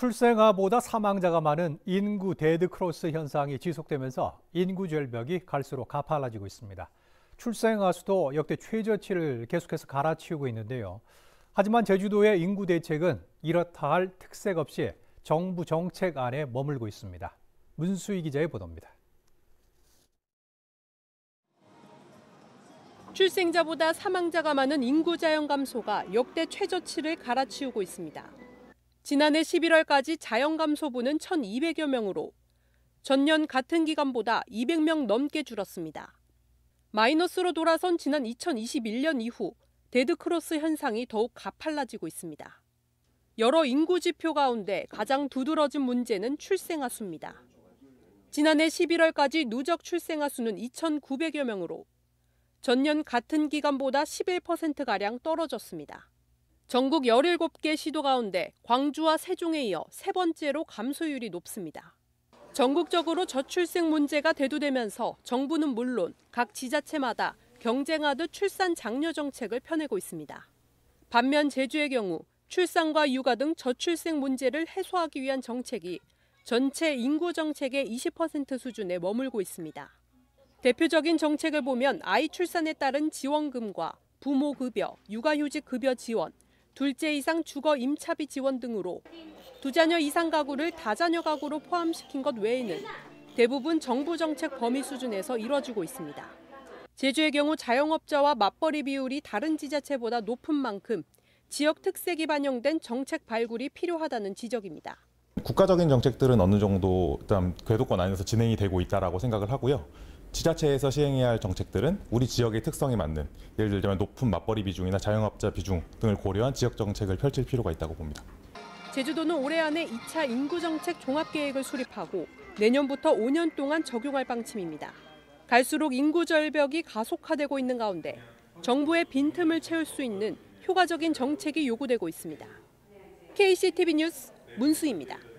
출생아보다 사망자가 많은 인구 데드크로스 현상이 지속되면서 인구 절벽이 갈수록 가팔라지고 있습니다. 출생아 수도 역대 최저치를 계속해서 갈아치우고 있는데요. 하지만 제주도의 인구 대책은 이렇다 할 특색 없이 정부 정책 안에 머물고 있습니다. 문수희 기자의 보도입니다. 출생자보다 사망자가 많은 인구 자연 감소가 역대 최저치를 갈아치우고 있습니다. 지난해 11월까지 자연 감소분은 1,200여 명으로 전년 같은 기간보다 200명 넘게 줄었습니다. 마이너스로 돌아선 지난 2021년 이후 데드크로스 현상이 더욱 가팔라지고 있습니다. 여러 인구 지표 가운데 가장 두드러진 문제는 출생아 수입니다. 지난해 11월까지 누적 출생아 수는 2,900여 명으로 전년 같은 기간보다 11%가량 떨어졌습니다. 전국 17개 시도 가운데 광주와 세종에 이어 세 번째로 감소율이 높습니다. 전국적으로 저출생 문제가 대두되면서 정부는 물론 각 지자체마다 경쟁하듯 출산 장려 정책을 펴내고 있습니다. 반면 제주의 경우 출산과 육아 등 저출생 문제를 해소하기 위한 정책이 전체 인구 정책의 20% 수준에 머물고 있습니다. 대표적인 정책을 보면 아이 출산에 따른 지원금과 부모 급여, 육아휴직 급여 지원, 둘째 이상 주거 임차비 지원 등으로 두 자녀 이상 가구를 다자녀 가구로 포함시킨 것 외에는 대부분 정부 정책 범위 수준에서 이뤄지고 있습니다. 제주의 경우 자영업자와 맞벌이 비율이 다른 지자체보다 높은 만큼 지역 특색이 반영된 정책 발굴이 필요하다는 지적입니다. 국가적인 정책들은 어느 정도 일단 궤도권 안에서 진행이 되고 있다고 생각을 하고요. 지자체에서 시행해야 할 정책들은 우리 지역의 특성에 맞는 예를 들자면 높은 맞벌이 비중이나 자영업자 비중 등을 고려한 지역 정책을 펼칠 필요가 있다고 봅니다. 제주도는 올해 안에 2차 인구정책 종합계획을 수립하고 내년부터 5년 동안 적용할 방침입니다. 갈수록 인구 절벽이 가속화되고 있는 가운데 정부의 빈틈을 채울 수 있는 효과적인 정책이 요구되고 있습니다. KCTV 뉴스 문수입니다.